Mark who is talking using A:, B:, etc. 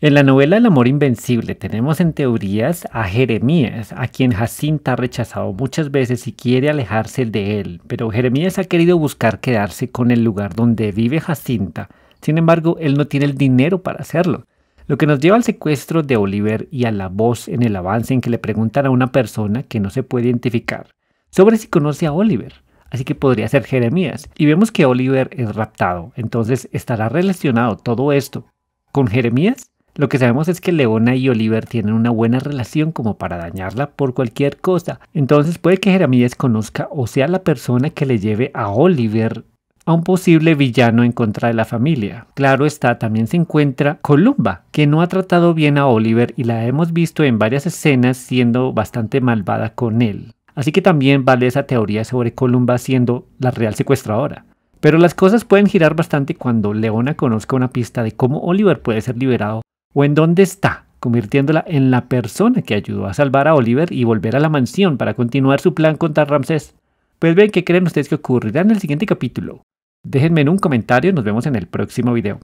A: En la novela El amor invencible tenemos en teorías a Jeremías, a quien Jacinta ha rechazado muchas veces y quiere alejarse de él, pero Jeremías ha querido buscar quedarse con el lugar donde vive Jacinta, sin embargo él no tiene el dinero para hacerlo, lo que nos lleva al secuestro de Oliver y a la voz en el avance en que le preguntan a una persona que no se puede identificar sobre si conoce a Oliver así que podría ser Jeremías. Y vemos que Oliver es raptado, entonces estará relacionado todo esto con Jeremías, lo que sabemos es que Leona y Oliver tienen una buena relación como para dañarla por cualquier cosa. Entonces puede que Jeremías conozca o sea la persona que le lleve a Oliver a un posible villano en contra de la familia. Claro está, también se encuentra Columba, que no ha tratado bien a Oliver y la hemos visto en varias escenas siendo bastante malvada con él. Así que también vale esa teoría sobre Columba siendo la real secuestradora. Pero las cosas pueden girar bastante cuando Leona conozca una pista de cómo Oliver puede ser liberado o en dónde está, convirtiéndola en la persona que ayudó a salvar a Oliver y volver a la mansión para continuar su plan contra Ramsés. Pues ven ¿qué creen ustedes que ocurrirá en el siguiente capítulo? Déjenme en un comentario y nos vemos en el próximo video.